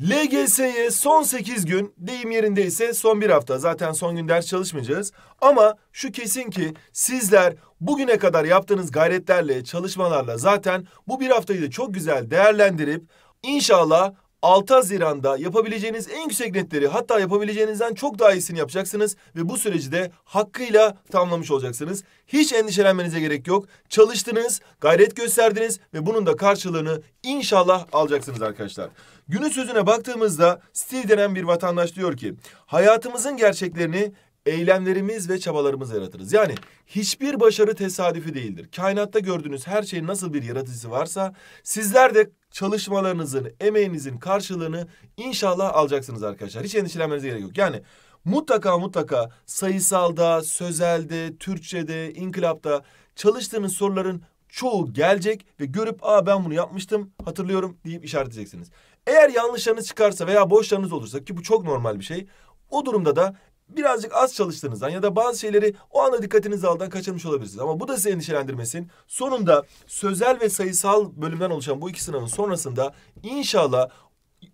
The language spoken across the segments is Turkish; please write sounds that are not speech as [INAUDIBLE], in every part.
LGS'ye son 8 gün deyim yerindeyse son bir hafta zaten son gün ders çalışmayacağız. Ama şu kesin ki sizler bugüne kadar yaptığınız gayretlerle çalışmalarla zaten bu bir haftayı da çok güzel değerlendirip inşallah 6 Haziran'da yapabileceğiniz en yüksek netleri hatta yapabileceğinizden çok daha iyisini yapacaksınız ve bu süreci de hakkıyla tamamlamış olacaksınız. Hiç endişelenmenize gerek yok. Çalıştınız, gayret gösterdiniz ve bunun da karşılığını inşallah alacaksınız arkadaşlar. Günün sözüne baktığımızda Steve denen bir vatandaş diyor ki hayatımızın gerçeklerini eylemlerimiz ve çabalarımız yaratırız. Yani hiçbir başarı tesadüfi değildir. Kainatta gördüğünüz her şeyin nasıl bir yaratıcısı varsa sizler de çalışmalarınızın, emeğinizin karşılığını inşallah alacaksınız arkadaşlar. Hiç endişelenmenize gerek yok. Yani mutlaka mutlaka sayısalda, sözelde, Türkçede, inkılapta çalıştığınız soruların çoğu gelecek ve görüp aa ben bunu yapmıştım hatırlıyorum deyip işaretleyeceksiniz. Eğer yanlışlarınız çıkarsa veya boşlarınız olursa ki bu çok normal bir şey. O durumda da birazcık az çalıştığınızdan ya da bazı şeyleri o anda dikkatinizi aldan kaçırmış olabilirsiniz. Ama bu da sizi endişelendirmesin. Sonunda sözel ve sayısal bölümden oluşan bu iki sınavın sonrasında inşallah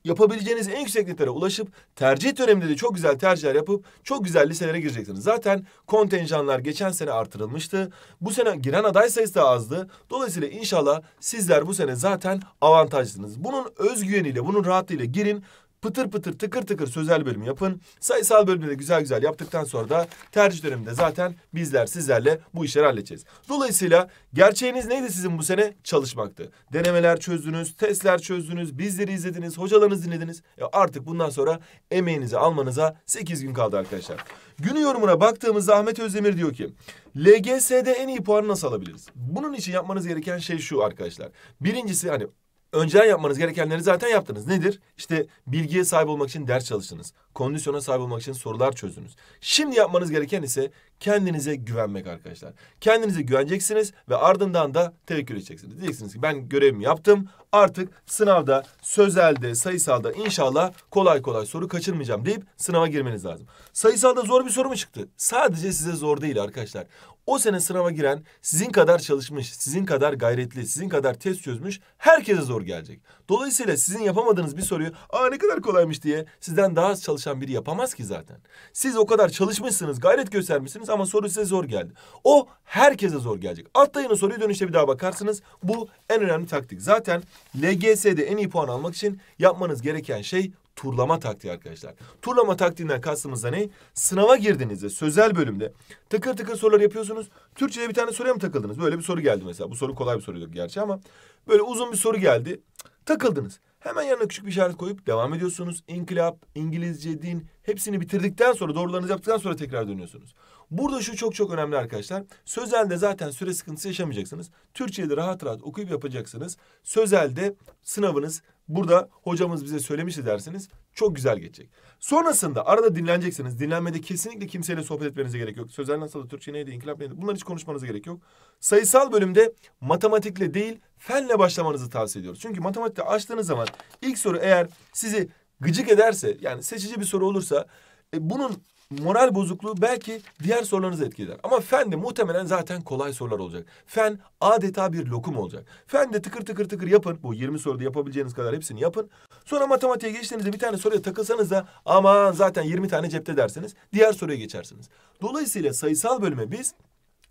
yapabileceğiniz en yüksek nitelere ulaşıp tercih döneminde de çok güzel tercihler yapıp çok güzel liselere gireceksiniz. Zaten kontenjanlar geçen sene artırılmıştı. Bu sene giren aday sayısı da azdı. Dolayısıyla inşallah sizler bu sene zaten avantajlısınız. Bunun özgüveniyle, bunun rahatlığıyla girin pıtır pıtır tıkır tıkır sözel bölümü yapın. Sayısal bölümde de güzel güzel yaptıktan sonra da tercih döneminde zaten bizler sizlerle bu işleri halledeceğiz. Dolayısıyla gerçeğiniz neydi sizin bu sene? Çalışmaktı. Denemeler çözdünüz, testler çözdünüz, bizleri izlediniz, hocalarınızı dinlediniz. E artık bundan sonra emeğinizi almanıza 8 gün kaldı arkadaşlar. Günü yorumuna baktığımızda Ahmet Özdemir diyor ki LGS'de en iyi puanı nasıl alabiliriz? Bunun için yapmanız gereken şey şu arkadaşlar. Birincisi hani önceden yapmanız gerekenleri zaten yaptınız. Nedir? İşte bilgiye sahip olmak için ders çalıştınız kondisyona sahip olmak için sorular çözdünüz. Şimdi yapmanız gereken ise kendinize güvenmek arkadaşlar. Kendinize güveneceksiniz ve ardından da tevekkül edeceksiniz. Diyeceksiniz ki ben görevimi yaptım. Artık sınavda, sözelde, sayısalda inşallah kolay kolay soru kaçırmayacağım deyip sınava girmeniz lazım. Sayısalda zor bir soru mu çıktı? Sadece size zor değil arkadaşlar. O sene sınava giren sizin kadar çalışmış, sizin kadar gayretli, sizin kadar test çözmüş herkese zor gelecek. Dolayısıyla sizin yapamadığınız bir soruyu aa ne kadar kolaymış diye sizden daha az çalışan biri yapamaz ki zaten. Siz o kadar çalışmışsınız, gayret göstermişsiniz ama soru size zor geldi. O herkese zor gelecek. Atlayın o soruyu dönüşte bir daha bakarsınız. Bu en önemli taktik. Zaten LGS'de en iyi puan almak için yapmanız gereken şey turlama taktiği arkadaşlar. Turlama taktiğinden kastımız da ne? Sınava girdiğinizde sözel bölümde tıkır tıkır sorular yapıyorsunuz. Türkçe'de bir tane soruya mı takıldınız? Böyle bir soru geldi mesela. Bu soru kolay bir soruydu gerçi ama böyle uzun bir soru geldi. Takıldınız. Hemen yanına küçük bir işaret koyup devam ediyorsunuz. İnkılap, İngilizce, din hepsini bitirdikten sonra doğrularınızı yaptıktan sonra tekrar dönüyorsunuz. Burada şu çok çok önemli arkadaşlar. Sözelde zaten süre sıkıntısı yaşamayacaksınız. Türkçe'de rahat rahat okuyup yapacaksınız. Sözelde sınavınız Burada hocamız bize söylemişti dersiniz. Çok güzel geçecek. Sonrasında arada dinleneceksiniz. Dinlenmede kesinlikle kimseyle sohbet etmenize gerek yok. Sözel nasıl, da Türkçe neydi, inkılap neydi? bunlar hiç konuşmanıza gerek yok. Sayısal bölümde matematikle değil fenle başlamanızı tavsiye ediyoruz. Çünkü matematikte açtığınız zaman ilk soru eğer sizi gıcık ederse yani seçici bir soru olursa e, bunun moral bozukluğu belki diğer sorularınızı etkiler. Ama fen de muhtemelen zaten kolay sorular olacak. Fen adeta bir lokum olacak. Fen de tıkır tıkır tıkır yapın. Bu 20 soruda yapabileceğiniz kadar hepsini yapın. Sonra matematiğe geçtiğinizde bir tane soruya takılsanız da aman zaten 20 tane cepte dersiniz diğer soruya geçersiniz. Dolayısıyla sayısal bölüme biz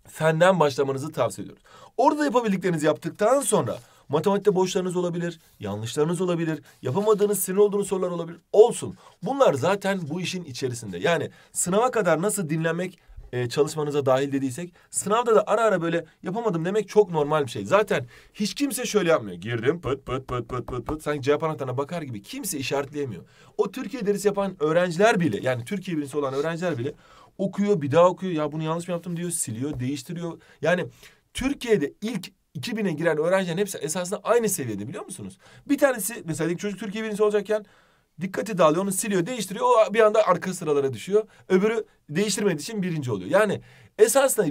fenden başlamanızı tavsiye ediyoruz. Orada yapabildiklerinizi yaptıktan sonra Matematikte boşlarınız olabilir, yanlışlarınız olabilir, yapamadığınız, sinir olduğunuz sorular olabilir. Olsun. Bunlar zaten bu işin içerisinde. Yani sınava kadar nasıl dinlenmek e, çalışmanıza dahil dediysek sınavda da ara ara böyle yapamadım demek çok normal bir şey. Zaten hiç kimse şöyle yapmıyor. Girdim pıt pıt pıt pıt pıt pıt sanki cevap anahtarına bakar gibi kimse işaretleyemiyor. O Türkiye derisi yapan öğrenciler bile yani Türkiye birincisi olan öğrenciler bile okuyor bir daha okuyor ya bunu yanlış mı yaptım diyor siliyor değiştiriyor. Yani Türkiye'de ilk 2000'e giren öğrencilerin hepsi esasında aynı seviyede biliyor musunuz? Bir tanesi mesela ilk çocuk Türkiye birincisi olacakken dikkati dağılıyor onu siliyor değiştiriyor o bir anda arka sıralara düşüyor. Öbürü değiştirmediği için birinci oluyor. Yani esasında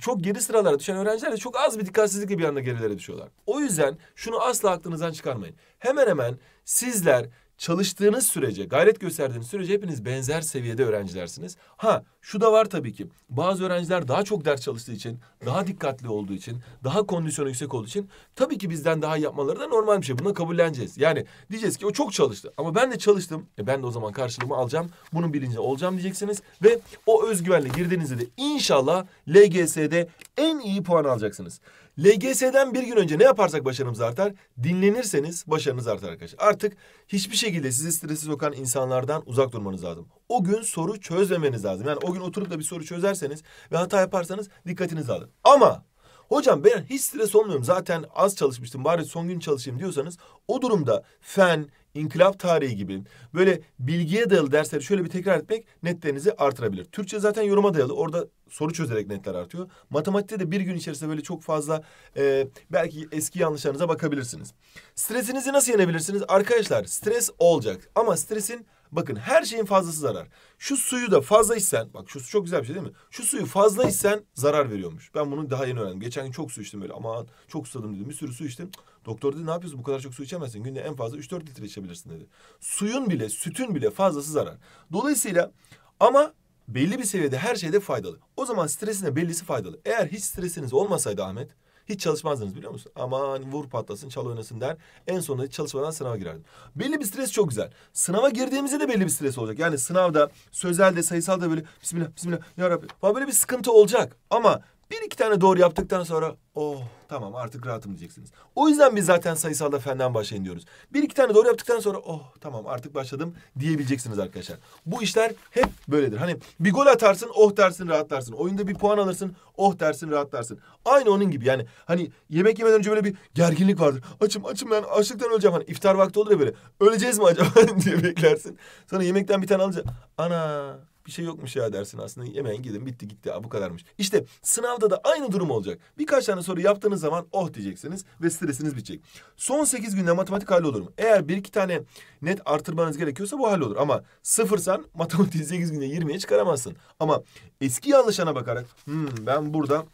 çok geri sıralara düşen öğrenciler de çok az bir dikkatsizlikle bir anda gerilere düşüyorlar. O yüzden şunu asla aklınızdan çıkarmayın. Hemen hemen sizler çalıştığınız sürece, gayret gösterdiğiniz sürece hepiniz benzer seviyede öğrencilersiniz. Ha şu da var tabii ki. Bazı öğrenciler daha çok ders çalıştığı için, daha dikkatli olduğu için, daha kondisyonu yüksek olduğu için tabii ki bizden daha yapmaları da normal bir şey. Buna kabulleneceğiz. Yani diyeceğiz ki o çok çalıştı ama ben de çalıştım. E ben de o zaman karşılığımı alacağım. Bunun bilinci olacağım diyeceksiniz ve o özgüvenle girdiğinizde de inşallah LGS'de en iyi puan alacaksınız. LGS'den bir gün önce ne yaparsak başarımız artar. Dinlenirseniz başarınız artar arkadaşlar. Artık hiçbir şekilde sizi stresi sokan insanlardan uzak durmanız lazım. O gün soru çözmemeniz lazım. Yani o bugün oturup da bir soru çözerseniz ve hata yaparsanız dikkatinizi alın. Ama hocam ben hiç stres olmuyorum zaten az çalışmıştım bari son gün çalışayım diyorsanız o durumda fen, inkılap tarihi gibi böyle bilgiye dayalı dersleri şöyle bir tekrar etmek netlerinizi artırabilir. Türkçe zaten yoruma dayalı orada soru çözerek netler artıyor. Matematikte de bir gün içerisinde böyle çok fazla e, belki eski yanlışlarınıza bakabilirsiniz. Stresinizi nasıl yenebilirsiniz? Arkadaşlar stres olacak ama stresin Bakın her şeyin fazlası zarar. Şu suyu da fazla içsen, bak şu su çok güzel bir şey değil mi? Şu suyu fazla içsen zarar veriyormuş. Ben bunu daha yeni öğrendim. Geçen gün çok su içtim böyle aman çok susadım dedim. Bir sürü su içtim. Doktor dedi ne yapıyorsun bu kadar çok su içemezsin. Günde en fazla 3-4 litre içebilirsin dedi. Suyun bile sütün bile fazlası zarar. Dolayısıyla ama belli bir seviyede her şeyde faydalı. O zaman stresine bellisi faydalı. Eğer hiç stresiniz olmasaydı Ahmet hiç çalışmazdınız biliyor musun? Aman vur patlasın çal oynasın der. En sonunda hiç çalışmadan sınava girerdim. Belli bir stres çok güzel. Sınava girdiğimizde de belli bir stres olacak. Yani sınavda sözelde sayısalda böyle bismillah bismillah ya Rabbi falan böyle bir sıkıntı olacak. Ama bir iki tane doğru yaptıktan sonra oh tamam artık rahatım diyeceksiniz. O yüzden biz zaten sayısalda fenden başlayın diyoruz. Bir iki tane doğru yaptıktan sonra oh tamam artık başladım diyebileceksiniz arkadaşlar. Bu işler hep böyledir. Hani bir gol atarsın oh dersin rahatlarsın. Oyunda bir puan alırsın oh dersin rahatlarsın. Aynı onun gibi yani hani yemek yemeden önce böyle bir gerginlik vardır. Açım açım ben açlıktan öleceğim. Hani iftar vakti olur ya böyle öleceğiz mi acaba [LAUGHS] diye beklersin. Sonra yemekten bir tane alınca ana bir şey yokmuş ya dersin aslında yemeğin gidin bitti gitti ya bu kadarmış. İşte sınavda da aynı durum olacak. Birkaç tane soru yaptığınız zaman oh diyeceksiniz ve stresiniz bitecek. Son sekiz günde matematik hallolur mu? Eğer bir iki tane net artırmanız gerekiyorsa bu hallolur. Ama sıfırsan matematiği sekiz günde yirmiye çıkaramazsın. Ama eski yanlışana bakarak hmm, ben burada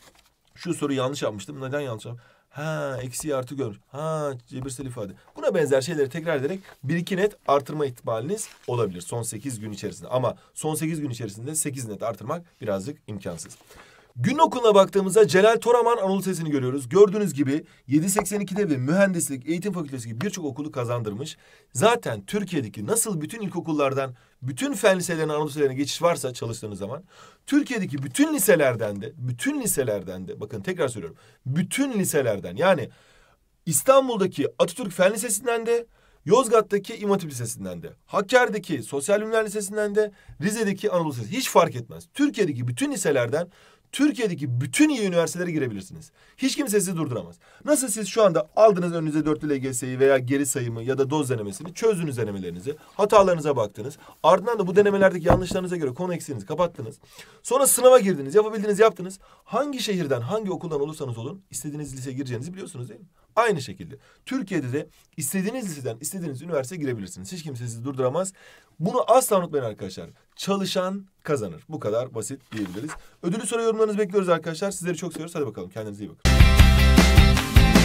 şu soruyu yanlış yapmıştım neden yanlış yapmıştım Ha eksi artı görmüş. Ha cebirsel ifade. Buna benzer şeyleri tekrar ederek bir iki net artırma ihtimaliniz olabilir son sekiz gün içerisinde. Ama son sekiz gün içerisinde sekiz net artırmak birazcık imkansız. Gün okuluna baktığımızda Celal Toraman Anadolu Sesini görüyoruz. Gördüğünüz gibi 782'de ve mühendislik, eğitim fakültesi gibi birçok okulu kazandırmış. Zaten Türkiye'deki nasıl bütün ilkokullardan bütün fen liselerine Anadolu liselerine geçiş varsa çalıştığınız zaman Türkiye'deki bütün liselerden de bütün liselerden de bakın tekrar söylüyorum. Bütün liselerden yani İstanbul'daki Atatürk Fen Lisesi'nden de Yozgat'taki İmam Hatip Lisesi'nden de, Hakkari'deki Sosyal Bilimler Lisesi'nden de, Rize'deki Anadolu Lisesi hiç fark etmez. Türkiye'deki bütün liselerden Türkiye'deki bütün iyi üniversitelere girebilirsiniz. Hiç kimse sizi durduramaz. Nasıl siz şu anda aldınız önünüze dörtlü LGS'yi veya geri sayımı ya da doz denemesini çözdünüz denemelerinizi. Hatalarınıza baktınız. Ardından da bu denemelerdeki yanlışlarınıza göre konu eksiğinizi kapattınız. Sonra sınava girdiniz. yapabildiğiniz yaptınız. Hangi şehirden hangi okuldan olursanız olun istediğiniz liseye gireceğinizi biliyorsunuz değil mi? Aynı şekilde Türkiye'de de istediğiniz liseden istediğiniz üniversiteye girebilirsiniz. Hiç kimse sizi durduramaz. Bunu asla unutmayın arkadaşlar çalışan kazanır. Bu kadar basit diyebiliriz. Ödülü soru yorumlarınızı bekliyoruz arkadaşlar. Sizleri çok seviyoruz. Hadi bakalım kendinize iyi bakın.